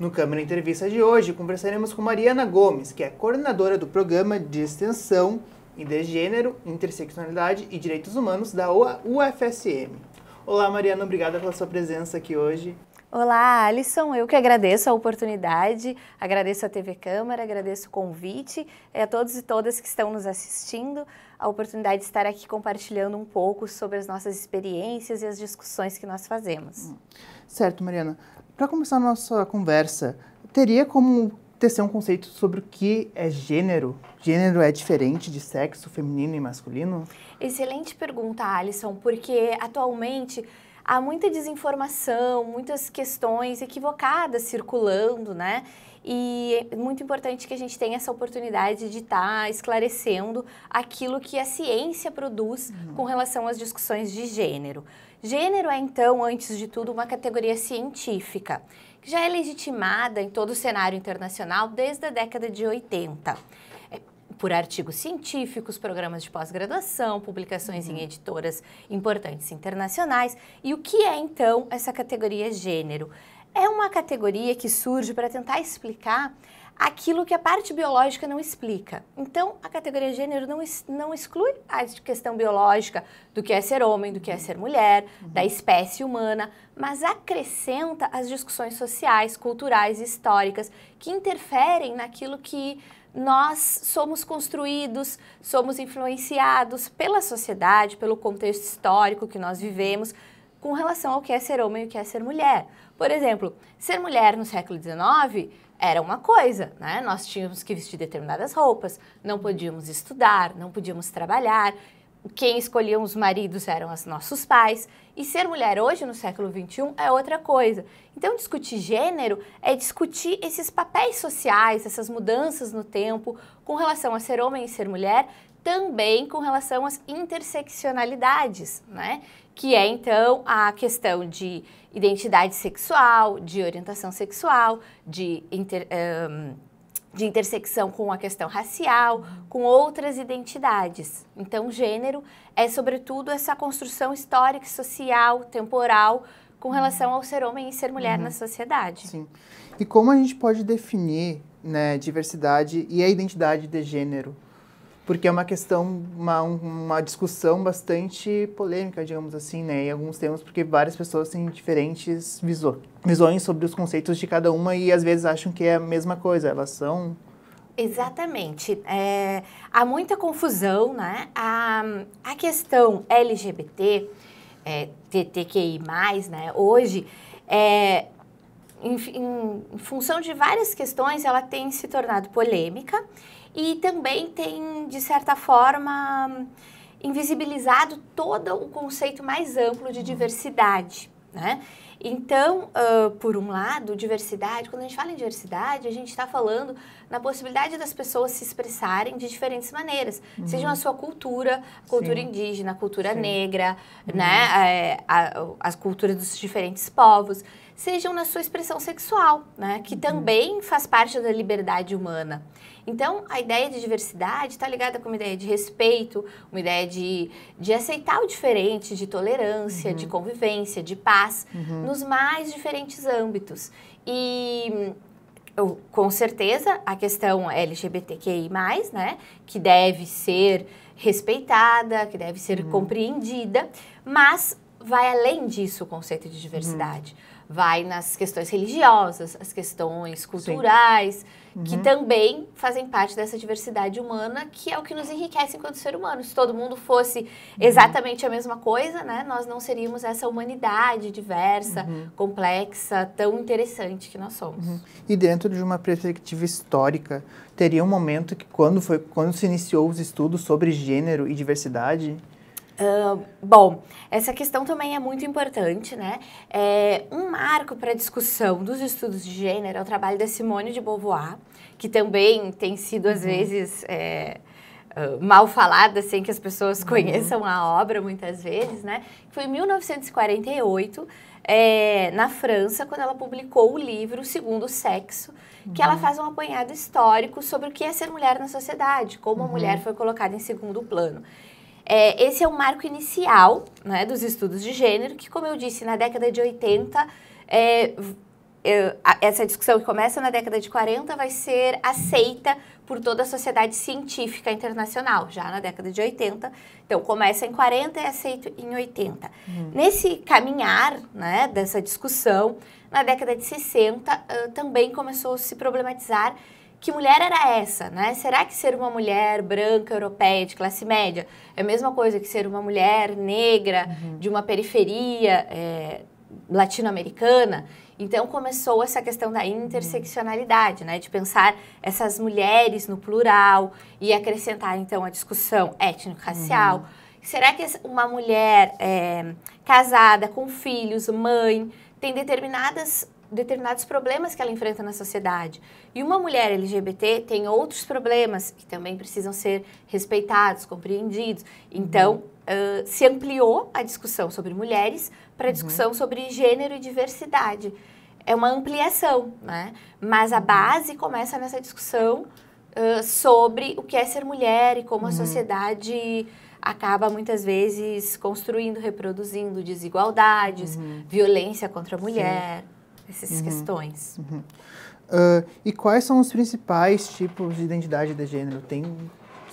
No Câmara Entrevista de hoje, conversaremos com Mariana Gomes, que é coordenadora do Programa de Extensão em de Gênero, Interseccionalidade e Direitos Humanos da UFSM. Olá, Mariana, obrigada pela sua presença aqui hoje. Olá, Alisson. Eu que agradeço a oportunidade, agradeço a TV Câmara, agradeço o convite é, a todos e todas que estão nos assistindo, a oportunidade de estar aqui compartilhando um pouco sobre as nossas experiências e as discussões que nós fazemos. Certo, Mariana. Para começar a nossa conversa, teria como tecer um conceito sobre o que é gênero? Gênero é diferente de sexo feminino e masculino? Excelente pergunta, Alisson, porque atualmente há muita desinformação, muitas questões equivocadas circulando, né? E é muito importante que a gente tenha essa oportunidade de estar tá esclarecendo aquilo que a ciência produz uhum. com relação às discussões de gênero. Gênero é, então, antes de tudo, uma categoria científica, que já é legitimada em todo o cenário internacional desde a década de 80 é, por artigos científicos, programas de pós-graduação, publicações uhum. em editoras importantes internacionais. E o que é então essa categoria gênero? é uma categoria que surge para tentar explicar aquilo que a parte biológica não explica. Então, a categoria gênero não, não exclui a questão biológica do que é ser homem, do que é ser mulher, uhum. da espécie humana, mas acrescenta as discussões sociais, culturais e históricas que interferem naquilo que nós somos construídos, somos influenciados pela sociedade, pelo contexto histórico que nós vivemos com relação ao que é ser homem e o que é ser mulher. Por exemplo, ser mulher no século XIX era uma coisa, né? Nós tínhamos que vestir determinadas roupas, não uhum. podíamos estudar, não podíamos trabalhar. Quem escolhia os maridos eram os nossos pais. E ser mulher hoje, no século XXI, é outra coisa. Então, discutir gênero é discutir esses papéis sociais, essas mudanças no tempo com relação a ser homem e ser mulher, também com relação às interseccionalidades, né? que é então a questão de identidade sexual, de orientação sexual, de, inter, um, de intersecção com a questão racial, com outras identidades. Então, gênero é, sobretudo, essa construção histórica, social, temporal com relação ao ser homem e ser mulher uhum. na sociedade. Sim. E como a gente pode definir né, diversidade e a identidade de gênero? porque é uma questão, uma, uma discussão bastante polêmica, digamos assim, né, em alguns temas, porque várias pessoas têm diferentes viso, visões sobre os conceitos de cada uma e às vezes acham que é a mesma coisa, elas são Exatamente. É, há muita confusão, né? A, a questão LGBT, é, TTQI, né? Hoje, é, em, em, função de várias questões, ela tem se tornado polêmica e também tem, de certa forma, invisibilizado todo o conceito mais amplo de diversidade, né? Então, uh, por um lado, diversidade, quando a gente fala em diversidade, a gente está falando na possibilidade das pessoas se expressarem de diferentes maneiras, uhum. seja a sua cultura, cultura Sim. indígena, cultura Sim. negra, uhum. né? É, a, as culturas dos diferentes povos sejam na sua expressão sexual, né? Que uhum. também faz parte da liberdade humana. Então, a ideia de diversidade está ligada com uma ideia de respeito, uma ideia de, de aceitar o diferente, de tolerância, uhum. de convivência, de paz, uhum. nos mais diferentes âmbitos. E eu, com certeza a questão LGBTQI, né? Que deve ser respeitada, que deve ser uhum. compreendida, mas vai além disso o conceito de diversidade. Uhum vai nas questões religiosas, as questões culturais, uhum. que também fazem parte dessa diversidade humana, que é o que nos enriquece enquanto ser humano. Se todo mundo fosse uhum. exatamente uhum. a mesma coisa, né, nós não seríamos essa humanidade diversa, uhum. complexa, tão interessante que nós somos. Uhum. E dentro de uma perspectiva histórica, teria um momento que quando foi quando se iniciou os estudos sobre gênero e diversidade, ah, bom, essa questão também é muito importante, né? É, um marco para a discussão dos estudos de gênero é o trabalho da Simone de Beauvoir, que também tem sido, às uhum. vezes, é, ah, mal falada, sem que as pessoas uhum. conheçam uhum. a obra, muitas vezes, né? Foi em 1948, é, na França, quando ela publicou o livro Segundo o Sexo, que ela uhum. faz um apanhado histórico sobre o que é ser mulher na sociedade, como a mulher uhum. foi colocada em segundo plano. É, esse é o marco inicial né, dos estudos de gênero, que, como eu disse, na década de 80, é, é essa discussão que começa na década de 40 vai ser aceita por toda a sociedade científica internacional, já na década de 80. Então, começa em 40 e é aceito em 80. Uhum. Nesse caminhar né, dessa discussão, na década de 60 uh, também começou a se problematizar que mulher era essa, né? Será que ser uma mulher branca, europeia, de classe média, é a mesma coisa que ser uma mulher negra uhum. de uma periferia é, latino-americana? Então começou essa questão da interseccionalidade, né? De pensar essas mulheres no plural e acrescentar então a discussão étnico-racial. Uhum. Será que uma mulher é, casada, com filhos, mãe, tem determinadas determinados problemas que ela enfrenta na sociedade. E uma mulher LGBT tem outros problemas que também precisam ser respeitados, compreendidos. Então, uhum. uh, se ampliou a discussão sobre mulheres para a uhum. discussão sobre gênero e diversidade. É uma ampliação, né? Mas a uhum. base começa nessa discussão uh, sobre o que é ser mulher e como uhum. a sociedade acaba muitas vezes construindo, reproduzindo desigualdades, uhum. violência contra a mulher. Sim essas uhum. questões. Uhum. Uh, e quais são os principais tipos de identidade de gênero? Tem,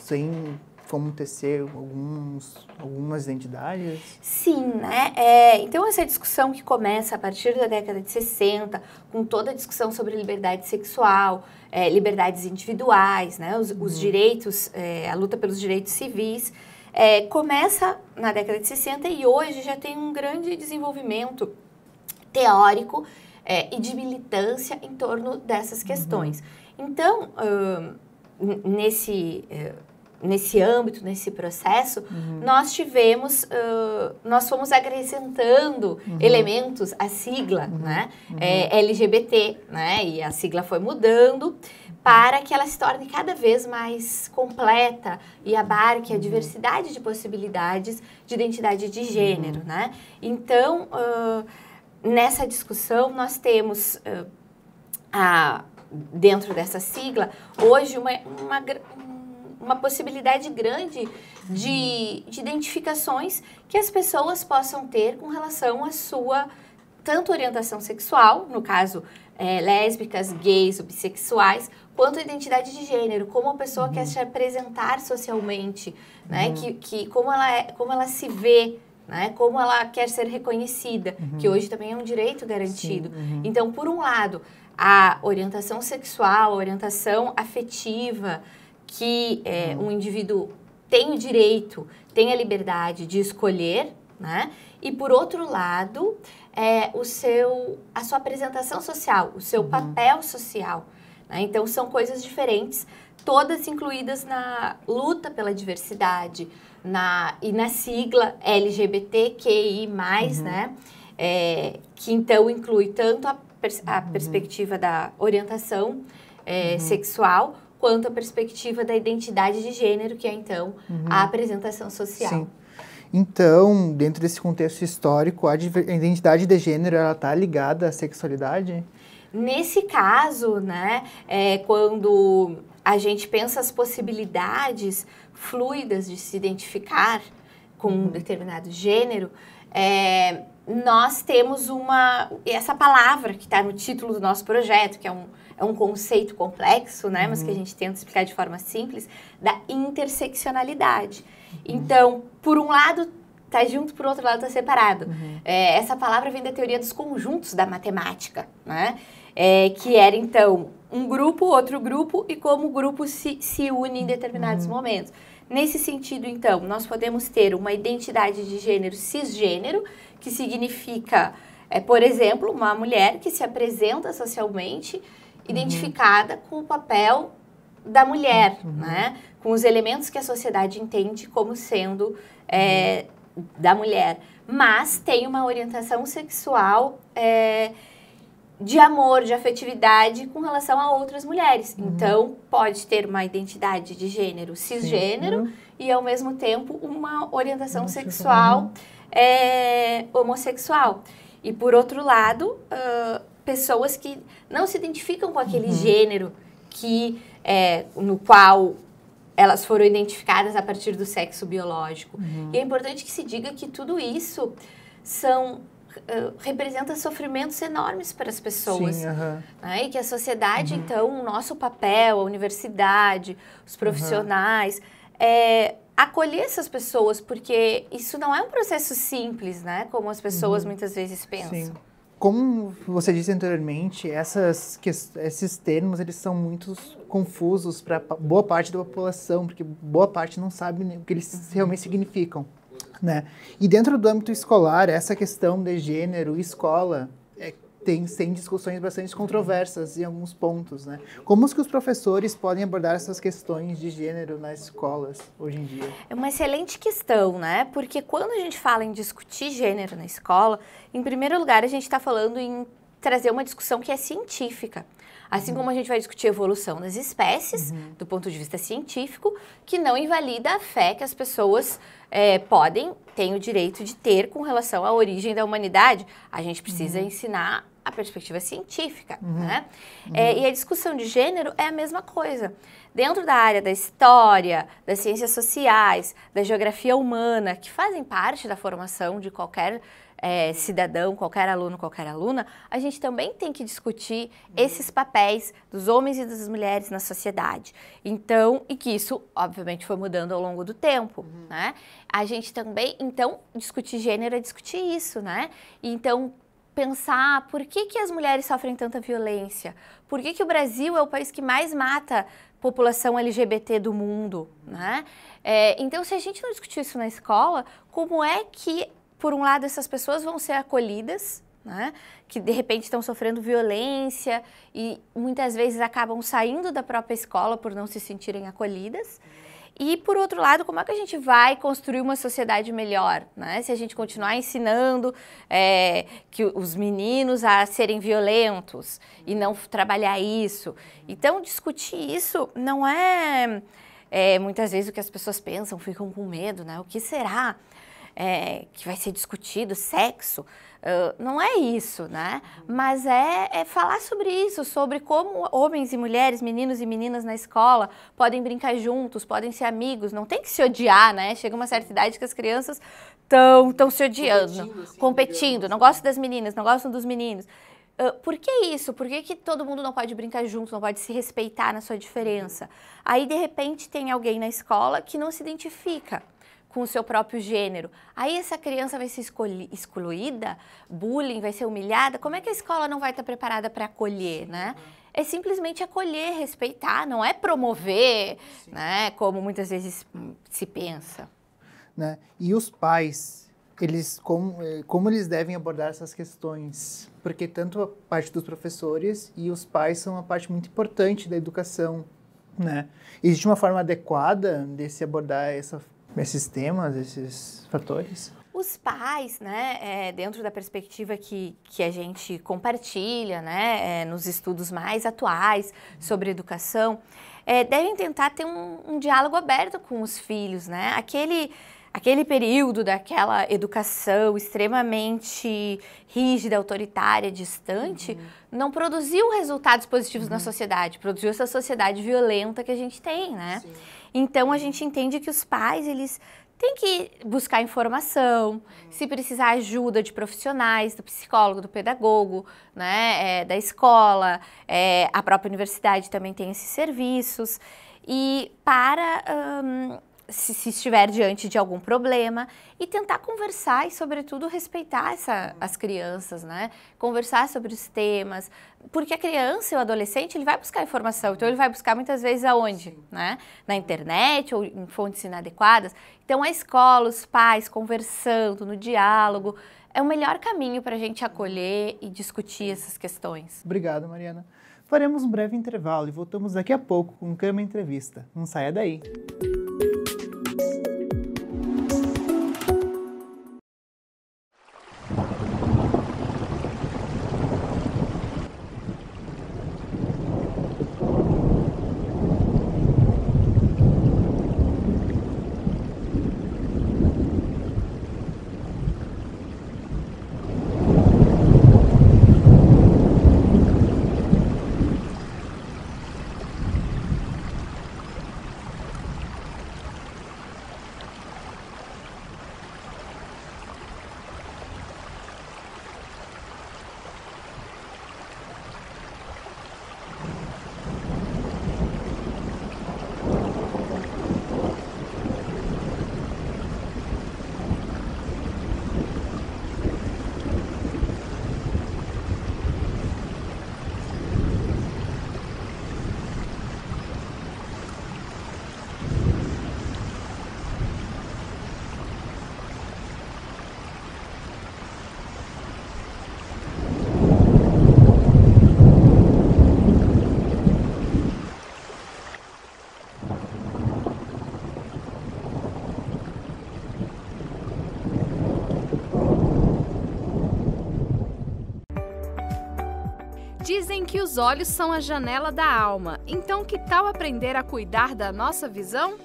tem como tecer alguns, algumas identidades? Sim, né? É, então, essa discussão que começa a partir da década de 60, com toda a discussão sobre liberdade sexual, é, liberdades individuais, né? os, uhum. os direitos, é, a luta pelos direitos civis, é, começa na década de 60 e hoje já tem um grande desenvolvimento teórico é, e de militância em torno dessas questões. Uhum. Então, uh, nesse, uh, nesse âmbito, nesse processo, uhum. nós tivemos, uh, nós fomos acrescentando uhum. elementos à sigla, uhum. né? Uhum. É, LGBT, né? E a sigla foi mudando para que ela se torne cada vez mais completa e abarque a uhum. diversidade de possibilidades de identidade de gênero, né? Então, uh, nessa discussão, nós temos uh, a, dentro dessa sigla, hoje, uma, uma, uma possibilidade grande de, de identificações que as pessoas possam ter com relação à sua tanto orientação sexual, no caso é, lésbicas, gays bissexuais, quanto identidade de gênero, como a pessoa uhum. quer se apresentar socialmente, né? Uhum. Que, que como, ela é, como ela se vê né? Como ela quer ser reconhecida, uhum. que hoje também é um direito garantido. Sim, uhum. Então, por um lado, a orientação sexual, a orientação afetiva que é, uhum. um indivíduo tem o direito, tem a liberdade de escolher, né? E por outro lado, é, o seu, a sua apresentação social, o seu uhum. papel social. Né? Então, são coisas diferentes, todas incluídas na luta pela diversidade, na, e na sigla LGBTQI+, uhum. né? É, que então inclui tanto a, pers a uhum. perspectiva da orientação é, uhum. sexual quanto a perspectiva da identidade de gênero, que é então uhum. a apresentação social. Sim. Então, dentro desse contexto histórico, a identidade de gênero ela está ligada à sexualidade? Nesse caso, né, é, quando a gente pensa as possibilidades fluidas de se identificar com um uhum. determinado gênero, é, nós temos uma essa palavra que está no título do nosso projeto, que é um, é um conceito complexo, né, mas que a uhum. gente tenta explicar de forma simples, da interseccionalidade. Então, por um lado está junto, por outro lado está separado. Uhum. É, essa palavra vem da teoria dos conjuntos da matemática, né? é, que era então um grupo, outro grupo e como o grupo se, se une em determinados uhum. momentos. Nesse sentido, então, nós podemos ter uma identidade de gênero cisgênero, que significa, é, por exemplo, uma mulher que se apresenta socialmente uhum. identificada com o papel da mulher, uhum. né? com os elementos que a sociedade entende como sendo é, uhum. da mulher, mas tem uma orientação sexual. É, de amor, de afetividade com relação a outras mulheres. Uhum. Então, pode ter uma identidade de gênero cisgênero Sim. e, ao mesmo tempo, uma orientação sexual é, homossexual. E, por outro lado, uh, pessoas que não se identificam com aquele uhum. gênero que é, no qual elas foram identificadas a partir do sexo biológico. Uhum. E é importante que se diga que tudo isso são representa sofrimentos enormes para as pessoas. Sim, uhum. né? E que a sociedade, uhum. então, o nosso papel, a universidade, os profissionais, uhum. é acolher essas pessoas, porque isso não é um processo simples, né? Como as pessoas uhum. muitas vezes pensam. Sim. Como você disse anteriormente, essas, esses termos eles são muito confusos para boa parte da população, porque boa parte não sabe o que eles uhum. realmente significam. Né? E dentro do âmbito escolar, essa questão de gênero e escola é, tem, tem discussões bastante controversas em alguns pontos. Né? Como que os professores podem abordar essas questões de gênero nas escolas hoje em dia? É uma excelente questão, né? Porque quando a gente fala em discutir gênero na escola, em primeiro lugar, a gente está falando em trazer uma discussão que é científica. Assim como a gente vai discutir a evolução nas espécies, uhum. do ponto de vista científico, que não invalida a fé que as pessoas é, podem, têm o direito de ter com relação à origem da humanidade. A gente precisa uhum. ensinar a perspectiva científica, uhum. né? É, uhum. e a discussão de gênero é a mesma coisa. Dentro da área da história, das ciências sociais, da geografia humana, que fazem parte da formação de qualquer é, cidadão, qualquer aluno, qualquer aluna, a gente também tem que discutir esses papéis dos homens e das mulheres na sociedade. Então, e que isso, obviamente, foi mudando ao longo do tempo, uhum. né? A gente também, então, discutir gênero é discutir isso, né? Então, pensar por que, que as mulheres sofrem tanta violência, por que, que o Brasil é o país que mais mata população LGBT do mundo, né? É, então, se a gente não discutir isso na escola, como é que por um lado, essas pessoas vão ser acolhidas, né? que de repente estão sofrendo violência e muitas vezes acabam saindo da própria escola por não se sentirem acolhidas. E por outro lado, como é que a gente vai construir uma sociedade melhor, né? Se a gente continuar ensinando é, que os meninos a serem violentos e não trabalhar isso. Então, discutir isso não é, é muitas vezes o que as pessoas pensam, ficam com medo, né? O que será? é, que vai ser discutido, sexo. Uh, não é isso, né? Mas é, é, falar sobre isso, sobre como homens e mulheres, meninos e meninas na escola podem brincar juntos, podem ser amigos, não tem que se odiar, né? Chega uma certa idade que as crianças estão tão se odiando, competindo, assim, competindo. Assim. não gostam das meninas, não gostam dos meninos. Uh, por que isso? Por que, que, todo mundo não pode brincar junto, não pode se respeitar na sua diferença? Uhum. Aí, de repente, tem alguém na escola que não se identifica com o seu próprio gênero. Aí essa criança vai ser excluída, bullying, vai ser humilhada. Como é que a escola não vai estar preparada para acolher, né? é simplesmente acolher, respeitar, não é promover, Sim. né, como muitas vezes hum, se pensa. Né? E os pais, eles como, eh, como eles devem abordar essas questões? Porque tanto a parte dos professores e os pais são uma parte muito importante da educação. Né? Existe uma forma adequada de se abordar essa esses temas, esses fatores? Os pais, né, é, dentro da perspectiva que, que a gente compartilha, né, é, nos estudos mais atuais sobre educação, é, devem tentar ter um, um, diálogo aberto com os filhos, né? Aquele, aquele período daquela educação extremamente rígida, autoritária, distante, uhum. não produziu resultados positivos uhum. na sociedade, produziu essa sociedade violenta que a gente tem, né? Sim. Então a gente entende que os pais, eles têm que buscar informação, se precisar ajuda de profissionais, do psicólogo, do pedagogo, né, é, da escola, é, a própria universidade também tem esses serviços. E para se, se, estiver diante de algum problema e tentar conversar e, sobretudo, respeitar essa, as crianças, né? Conversar sobre os temas, porque a criança e o adolescente ele vai buscar informação, então ele vai buscar muitas vezes aonde, né? Na internet ou em fontes inadequadas. Então a escola, os pais conversando no diálogo é o melhor caminho para a gente acolher e discutir essas questões. Obrigado, Mariana. Faremos um breve intervalo e voltamos daqui a pouco com o Cama Entrevista. Não saia daí. Os olhos são a janela da alma, então que tal aprender a cuidar da nossa visão?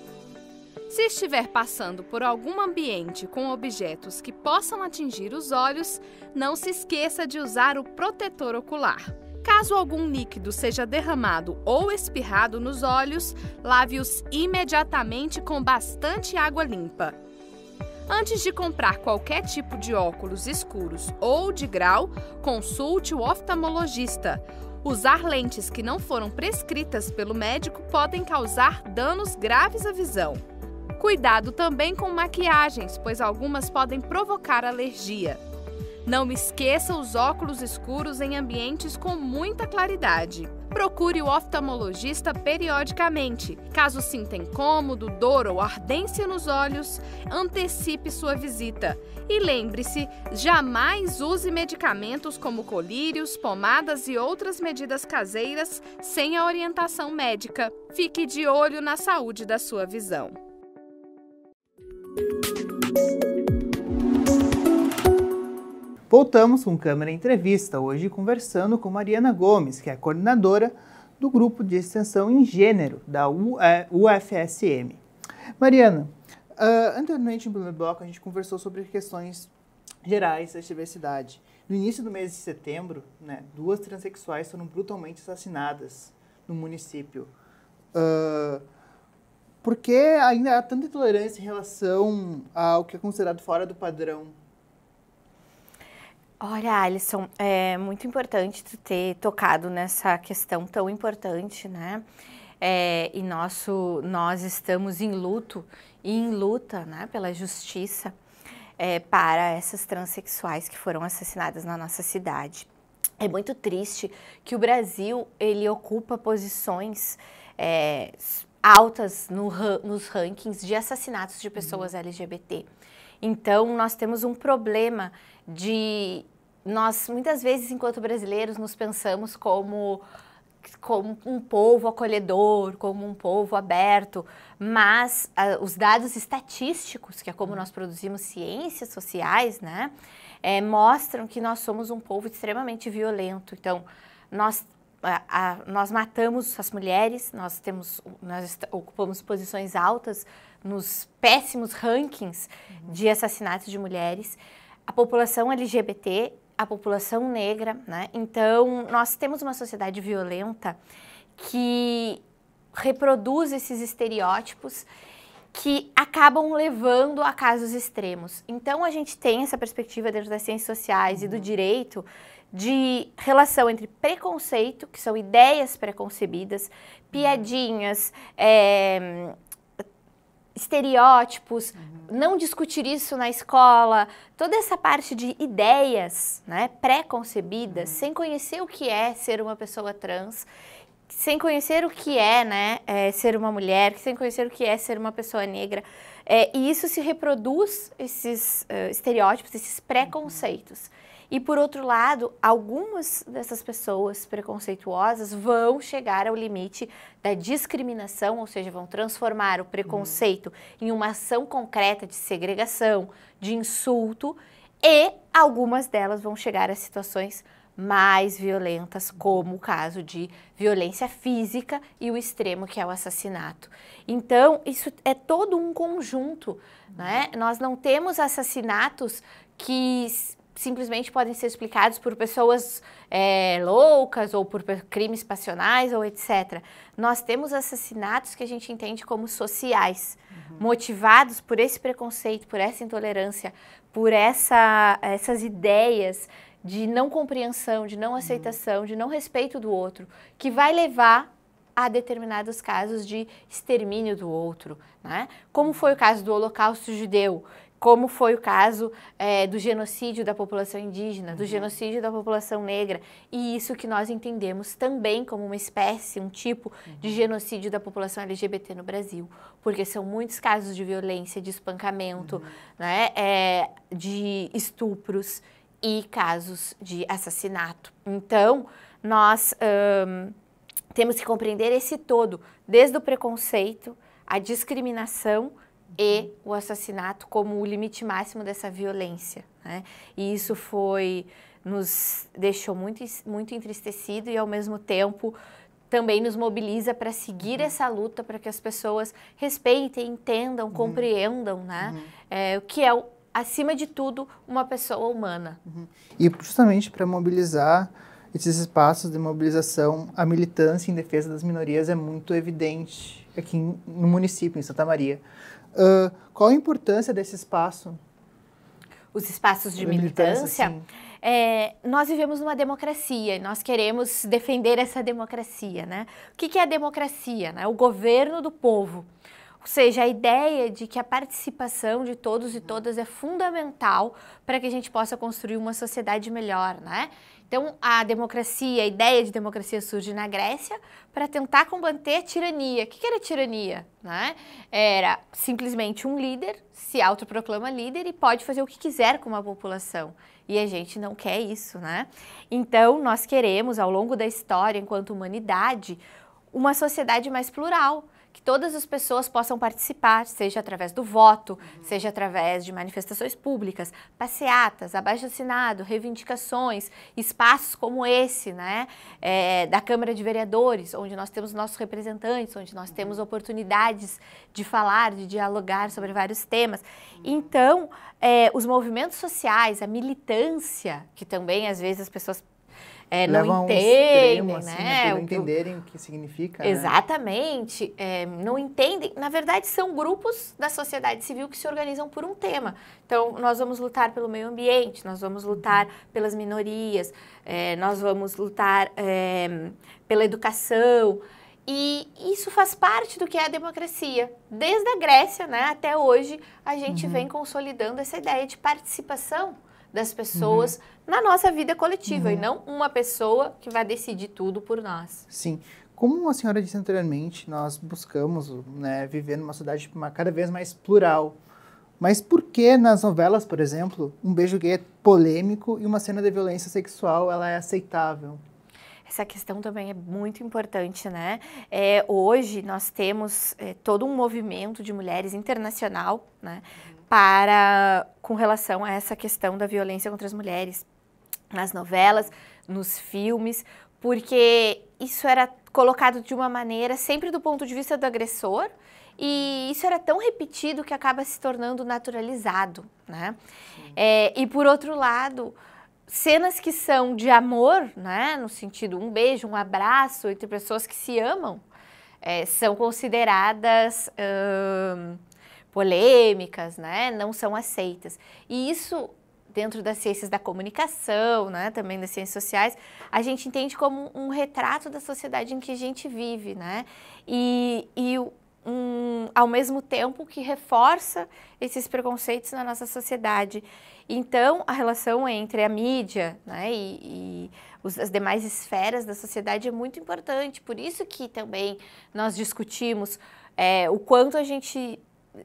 Se estiver passando por algum ambiente com objetos que possam atingir os olhos, não se esqueça de usar o protetor ocular. Caso algum líquido seja derramado ou espirrado nos olhos, lave-os imediatamente com bastante água limpa. Antes de comprar qualquer tipo de óculos escuros ou de grau, consulte o oftalmologista Usar lentes que não foram prescritas pelo médico podem causar danos graves à visão. Cuidado também com maquiagens, pois algumas podem provocar alergia. Não esqueça os óculos escuros em ambientes com muita claridade procure o oftalmologista periodicamente. Caso sinta incômodo, dor ou ardência nos olhos, antecipe sua visita. E lembre-se, jamais use medicamentos como colírios, pomadas e outras medidas caseiras sem a orientação médica. Fique de olho na saúde da sua visão. Voltamos com Câmara Entrevista, hoje conversando com Mariana Gomes, que é coordenadora do grupo de extensão em gênero da UFSM. É, Mariana, uh, anteriormente no primeiro bloco a gente conversou sobre questões gerais da diversidade. No início do mês de setembro, né, duas transexuais foram brutalmente assassinadas no município. Uh, que ainda há tanta intolerância em relação ao que é considerado fora do padrão Olha, Alisson, é muito importante tu ter tocado nessa questão tão importante, né? É, e nosso, nós estamos em luto e em luta né, pela justiça é, para essas transexuais que foram assassinadas na nossa cidade. É muito triste que o Brasil ele ocupa posições é, altas no, nos rankings de assassinatos de uhum. pessoas uhum. LGBT. Então, nós temos um problema de nós muitas vezes enquanto brasileiros nos pensamos como como um povo acolhedor, como um povo aberto, mas ah, os dados estatísticos, que é como nós produzimos ciências sociais, né, é, mostram que nós somos um povo extremamente violento. Então, nós a, ah, a, ah, nós matamos as mulheres, nós temos, nós ocupamos posições altas nos péssimos rankings uhum. de assassinatos de mulheres a população LGBT, a população negra, né? Então, nós temos uma sociedade violenta que reproduz esses estereótipos que acabam levando a casos extremos. Então, a gente tem essa perspectiva dentro das ciências sociais uhum. e do uhum. direito de relação entre preconceito, que são ideias preconcebidas, uhum. piadinhas, é, estereótipos, uhum. não discutir isso na escola, toda essa parte de ideias né, pré-concebidas, uhum. sem conhecer o que é ser uma pessoa trans, sem conhecer o que é, né, é, ser uma mulher, sem conhecer o que é ser uma pessoa negra. É, e isso se reproduz, esses uh, estereótipos, esses preconceitos. Uhum. E por outro lado, algumas dessas pessoas preconceituosas vão chegar ao limite da discriminação, ou seja, vão transformar o preconceito uhum. em uma ação concreta de segregação, de insulto, e algumas delas vão chegar a situações mais violentas, como o caso de violência física e o extremo que é o assassinato. Então, isso é todo um conjunto, né? Nós não temos assassinatos que simplesmente podem ser explicados por pessoas é, loucas ou por crimes passionais ou etc. Nós temos assassinatos que a gente entende como sociais, uhum. motivados por esse preconceito, por essa intolerância, por essa, essas ideias de não compreensão, de não uhum. aceitação, uhum. de não respeito do outro, que vai levar a determinados casos de extermínio do outro, né? Como uhum. foi o caso do Holocausto judeu, como foi o caso é, do genocídio da população indígena, do uhum. genocídio da população negra, e isso que nós entendemos também como uma espécie, um tipo uhum. de genocídio da população LGBT no Brasil, porque são muitos casos de violência, de espancamento, uhum. né, é, de estupros e casos de assassinato. Então, nós temos que compreender esse todo, desde o preconceito, a discriminação, e o assassinato como o limite máximo dessa violência. Né? E isso foi nos deixou muito, muito entristecido e, ao mesmo tempo, também nos mobiliza para seguir uhum. essa luta para que as pessoas respeitem, entendam, uhum. compreendam né? Uhum. É, o que é, acima de tudo, uma pessoa humana. Uhum. E justamente para mobilizar esses espaços de mobilização, a militância em defesa das minorias é muito evidente aqui no município, em Santa Maria. Uh, qual a importância desse espaço? Os espaços de, de militância? militância é, nós vivemos numa democracia e nós queremos defender essa democracia, né? O que, que é a democracia? Né? O governo do povo. Ou seja, a ideia de que a participação de todos e todas é fundamental para que a gente possa construir uma sociedade melhor, né? Então, a democracia, a ideia de democracia surge na Grécia para tentar combater a tirania. O que era tirania? Né? Era simplesmente um líder, se autoproclama líder e pode fazer o que quiser com uma população. E a gente não quer isso, né? Então, nós queremos, ao longo da história, enquanto humanidade, uma sociedade mais plural que todas as pessoas possam participar, seja através do voto, uhum. seja através de manifestações públicas, passeatas, abaixo-assinado, reivindicações, espaços como esse, né, é, da Câmara de Vereadores, onde nós temos nossos representantes, onde nós temos uhum. oportunidades de falar, de dialogar sobre vários temas. Uhum. Então, é, os movimentos sociais, a militância, que também às vezes as pessoas é, não entendem, extremo, assim, né? Assim, não entenderem o que significa. Né? Exatamente. Né? É, não entendem. Na verdade, são grupos da sociedade civil que se organizam por um tema. Então, nós vamos lutar pelo meio ambiente, nós vamos lutar pelas minorias, é, nós vamos lutar é, pela educação. E isso faz parte do que é a democracia. Desde a Grécia né, até hoje, a gente uhum. vem consolidando essa ideia de participação das uhum. pessoas uhum. na nossa vida coletiva uhum. e não uma pessoa que vai decidir tudo por nós. Sim. Como a senhora disse anteriormente, nós buscamos né, viver numa sociedade cada vez mais plural. Mas por que nas novelas, por exemplo, um beijo gay é polêmico e uma cena de violência sexual ela é aceitável? Essa questão também é muito importante, né? É, hoje nós temos é, todo um movimento de mulheres internacional, né? para com relação a essa questão da violência contra as mulheres nas novelas, nos filmes, porque isso era colocado de uma maneira sempre do ponto de vista do agressor e isso era tão repetido que acaba se tornando naturalizado, né? É, e por outro lado, cenas que são de amor, né, no sentido um beijo, um abraço entre pessoas que se amam, é, são consideradas polêmicas, né, não são aceitas. E isso dentro das ciências da comunicação, né, também das ciências sociais, a gente entende como um retrato da sociedade em que a gente vive, né, e, e um, ao mesmo tempo que reforça esses preconceitos na nossa sociedade. Então, a relação entre a mídia né, e, e os, as demais esferas da sociedade é muito importante, por isso que também nós discutimos é, o quanto a gente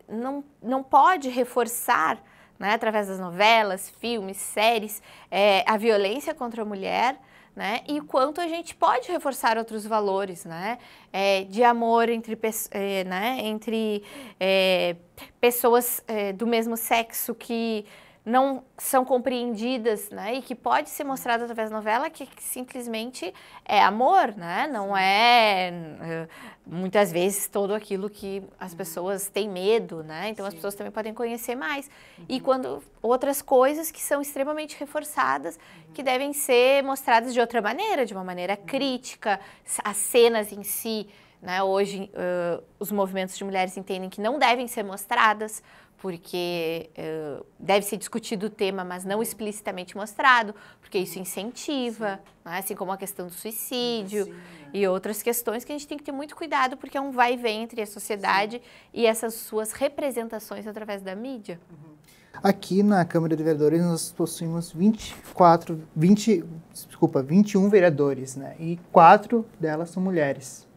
não, não pode reforçar, né, através das novelas, filmes, séries, é, a violência contra a mulher, né? E quanto a gente pode reforçar outros valores, né? É, de amor entre, é, né? entre é, pessoas é, do mesmo sexo que não são compreendidas, né? E que pode ser mostrado através da novela que, que simplesmente é amor, né? Não é eh, muitas vezes todo aquilo que as uhum. pessoas têm medo, né? Então Sim. as pessoas também podem conhecer mais. Uhum. E quando outras coisas que são extremamente reforçadas, uhum. que devem ser mostradas de outra maneira, de uma maneira uhum. crítica, as cenas em si, né? Hoje uh, os movimentos de mulheres entendem que não devem ser mostradas porque uh, deve ser discutido o tema, mas não explicitamente mostrado, porque isso incentiva, né? assim como a questão do suicídio Sim, e outras questões que a gente tem que ter muito cuidado, porque é um vai e vem entre a sociedade Sim. e essas suas representações através da mídia. Uhum. Aqui na Câmara de Vereadores nós possuímos 24, 20, desculpa, 21 vereadores, né? E quatro delas são mulheres.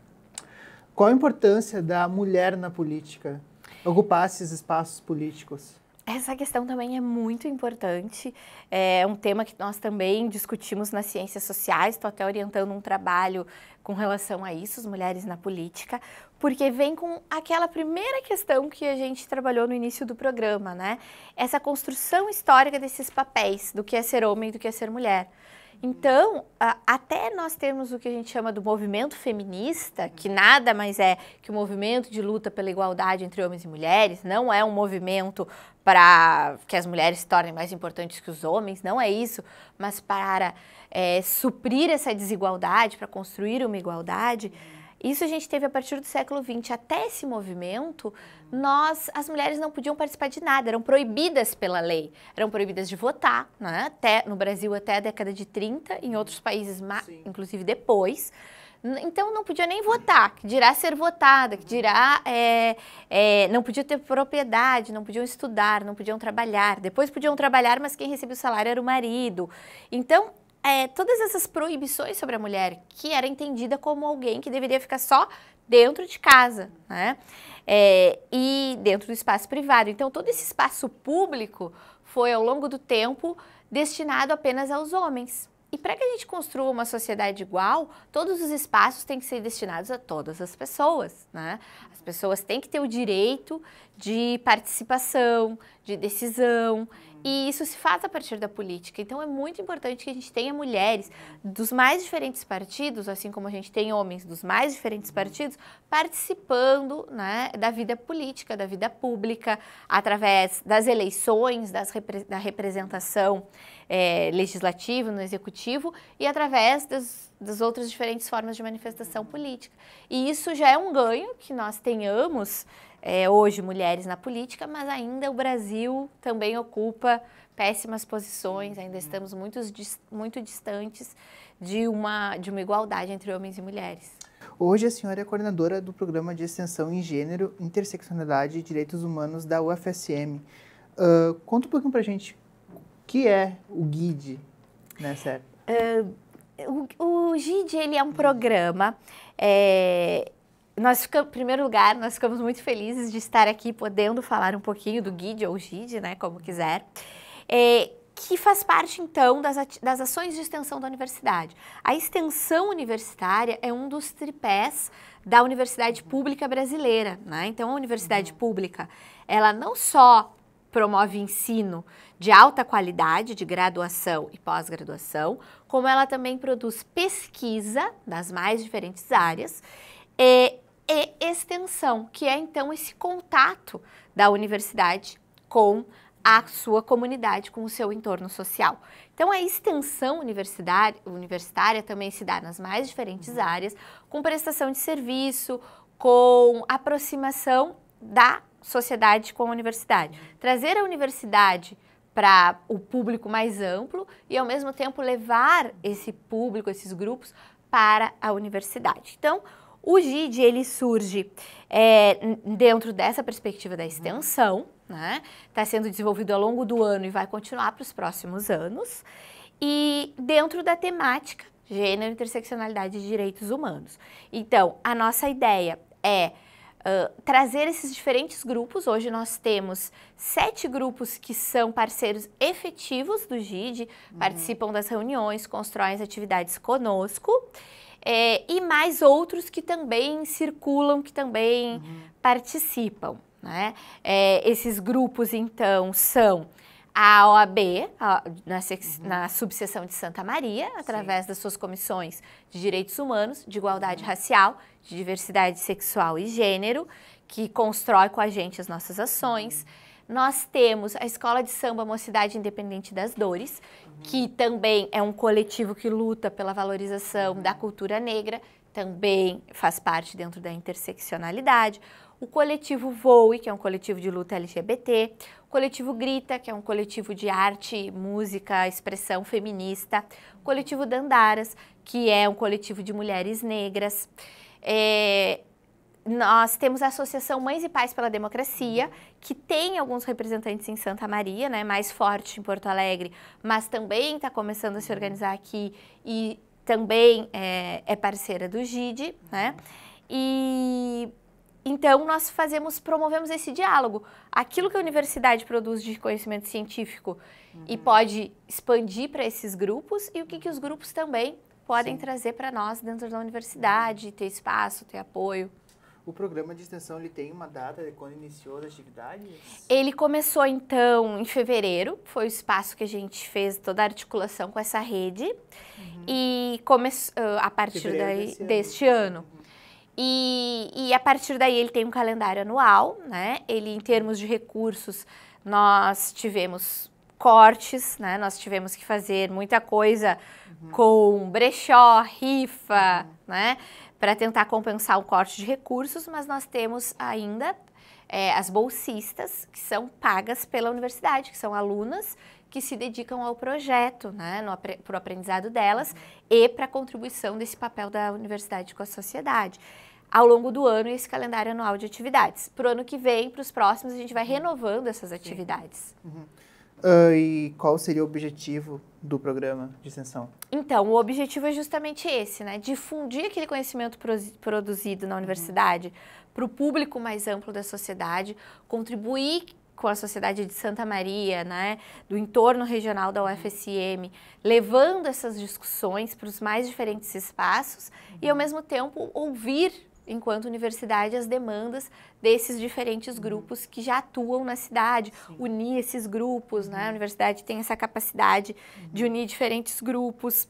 Qual a importância da mulher na política ocupar esses espaços políticos. Essa questão também é muito importante. É um tema que nós também discutimos nas ciências sociais. Estou até orientando um trabalho com relação a isso, as mulheres na política, porque vem com aquela primeira questão que a gente trabalhou no início do programa, né? Essa construção histórica desses papéis, do que é ser homem e do que é ser mulher. Então, até nós termos o que a gente chama do movimento feminista, que nada mais é que o um movimento de luta pela igualdade entre homens e mulheres, não é um movimento para que as mulheres se tornem mais importantes que os homens, não é isso, mas para é, suprir essa desigualdade, para construir uma igualdade. Isso a gente teve a partir do século XX. Até esse movimento, nós, as mulheres não podiam participar de nada, eram proibidas pela lei. Eram proibidas de votar, né? até, no Brasil até a década de 30, em outros países, Sim. inclusive depois. Então não podia nem votar, que dirá ser votada, que dirá é, é, não podia ter propriedade, não podiam estudar, não podiam trabalhar. Depois podiam trabalhar, mas quem recebia o salário era o marido. Então é, todas essas proibições sobre a mulher, que era entendida como alguém que deveria ficar só dentro de casa, né? É, e dentro do espaço privado. Então, todo esse espaço público foi, ao longo do tempo, destinado apenas aos homens. E para que a gente construa uma sociedade igual, todos os espaços têm que ser destinados a todas as pessoas, né? As pessoas têm que ter o direito de participação, de decisão, e isso se faz a partir da política. Então é muito importante que a gente tenha mulheres dos mais diferentes partidos, assim como a gente tem homens dos mais diferentes partidos, participando né, da vida política, da vida pública, através das eleições, das repre da representação é, legislativo, no executivo e através das, das outras diferentes formas de manifestação política. E isso já é um ganho que nós tenhamos é, hoje mulheres na política, mas ainda o Brasil também ocupa péssimas posições, ainda uhum. estamos muito, muito distantes de uma, de uma igualdade entre homens e mulheres. Hoje a senhora é coordenadora do programa de extensão em gênero, interseccionalidade e direitos humanos da UFSM. Uh, conta um pouquinho para a gente que é o GID né, certo? Uh, o, o GID ele é um programa. É, nós ficamos, em primeiro lugar, nós ficamos muito felizes de estar aqui podendo falar um pouquinho do GID ou GID, né, como quiser. É, que faz parte, então, das, das ações de extensão da universidade. A extensão universitária é um dos tripés da universidade pública brasileira, né? Então, a universidade uhum. pública, ela não só promove ensino de alta qualidade, de graduação e pós-graduação, como ela também produz pesquisa nas mais diferentes áreas e, e extensão, que é então esse contato da universidade com a sua comunidade, com o seu entorno social. Então, a extensão universitária, universitária também se dá nas mais diferentes uhum. áreas, com prestação de serviço, com aproximação da sociedade com a universidade. Trazer a universidade para o público mais amplo e, ao mesmo tempo, levar esse público, esses grupos, para a universidade. Então, o GID ele surge é, dentro dessa perspectiva da extensão, Está né? Tá sendo desenvolvido ao longo do ano e vai continuar para os próximos anos. E dentro da temática gênero, interseccionalidade e direitos humanos. Então, a nossa ideia é ah, trazer esses diferentes grupos. Hoje nós temos sete grupos que são parceiros efetivos do GID, uhum. participam das reuniões, constroem as atividades conosco. É, e mais outros que também circulam, que também uhum. participam. Né? É, esses grupos, então, são a OAB, na, uhum. na subseção de Santa Maria, através Sim. das suas comissões de direitos humanos, de igualdade uhum. racial, de diversidade sexual e gênero, que constrói com a gente as nossas ações. Uhum. Nós temos a Escola de Samba Mocidade Independente das Dores, uhum. que também é um coletivo que luta pela valorização uhum. da cultura negra, também faz parte dentro da interseccionalidade o coletivo Voe, que é um coletivo de luta LGBT, Coletivo Grita, que é um coletivo de arte, música, expressão feminista. Coletivo Dandaras, que é um coletivo de mulheres negras. É, nós temos a Associação Mães e Pais pela Democracia, que tem alguns representantes em Santa Maria, né, mais forte em Porto Alegre, mas também está começando a se organizar aqui e também é, é parceira do GID, né? E então, nós fazemos, promovemos esse diálogo. Aquilo que a universidade produz de conhecimento científico uhum. e pode expandir para esses grupos e o que, que os grupos também podem Sim. trazer para nós dentro da universidade, uhum. ter espaço, ter apoio. O programa de extensão ele tem uma data de quando iniciou as atividades? Ele começou então em fevereiro, foi o espaço que a gente fez toda a articulação com essa rede uhum. e começou uh, a partir daí deste ano. Deste ano. Uhum. E, e, a partir daí ele tem um calendário anual, né? Ele, em termos de recursos, nós tivemos cortes, né? Nós tivemos que fazer muita coisa uhum. com brechó, rifa, uhum. né? Para tentar compensar o corte de recursos, mas nós temos ainda é, as bolsistas, que são pagas pela universidade, que são alunas que se dedicam ao projeto, né, para o aprendizado delas uhum. e para a contribuição desse papel da universidade com a sociedade ao longo do ano esse calendário anual de atividades. Para o ano que vem, para os próximos, a gente vai renovando essas atividades. Uhum. Uh, e qual seria o objetivo do programa de extensão? Então, o objetivo é justamente esse, né? Difundir aquele conhecimento pro produzido na uhum. universidade uhum. para o público mais amplo da sociedade, contribuir com a sociedade de Santa Maria, né, do entorno regional da UFSM, uhum. levando essas discussões para os mais diferentes espaços uhum. e ao uhum. mesmo tempo ouvir enquanto universidade, as demandas desses diferentes uhum. grupos que já atuam na cidade, Sim. unir esses grupos, né? A uhum. universidade tem essa capacidade de uhum. unir diferentes grupos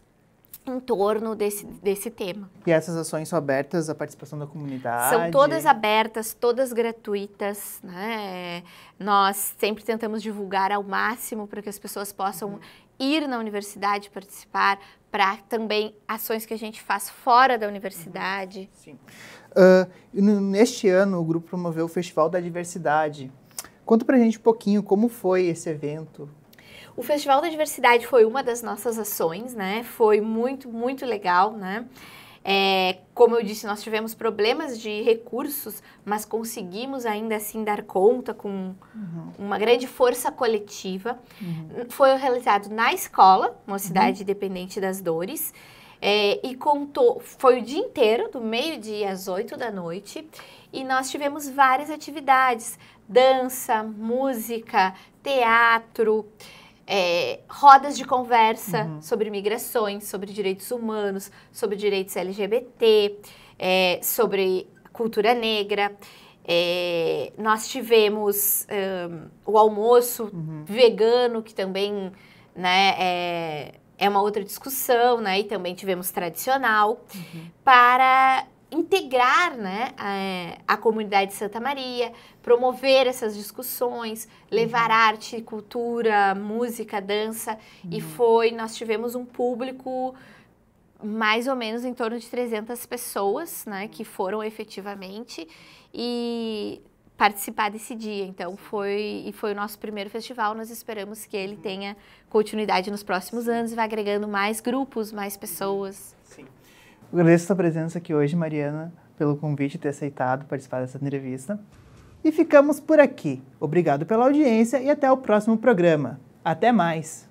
em torno desse, desse tema. E essas ações são abertas à participação da comunidade? São todas abertas, todas gratuitas. Né? Nós sempre tentamos divulgar ao máximo para que as pessoas possam uhum. ir na universidade participar, para também ações que a gente faz fora da universidade. Uhum. Sim. Uh, neste ano, o grupo promoveu o Festival da Diversidade. Conta para a gente um pouquinho como foi esse evento, o Festival da Diversidade foi uma das nossas ações, né? Foi muito, muito legal, né? É, como eu disse, nós tivemos problemas de recursos, mas conseguimos ainda assim dar conta com uhum. uma grande força coletiva. Uhum. Foi realizado na escola, uma uhum. cidade uhum. dependente das dores, é, e contou, foi o dia inteiro, do meio-dia às oito da noite, e nós tivemos várias atividades: dança, música, teatro é, rodas de conversa uhum. sobre migrações, sobre direitos humanos, sobre direitos LGBT, é, sobre cultura negra. É, nós tivemos um, o almoço uhum. vegano, que também né, é, é uma outra discussão, né? E também tivemos tradicional, uhum. para integrar né, a, é, a, comunidade de Santa Maria, promover essas discussões, levar uhum. arte, cultura, música, dança. Uhum. E foi, nós tivemos um público mais ou menos em torno de 300 pessoas, né, que foram efetivamente e participar desse dia. Então foi e foi o nosso primeiro festival. Nós esperamos que ele uhum. tenha continuidade nos próximos anos e vá agregando mais grupos, mais uhum. pessoas. Sim. Agradeço a sua presença aqui hoje, Mariana, pelo convite e ter aceitado participar dessa entrevista. E ficamos por aqui. Obrigado pela audiência e até o próximo programa. Até mais!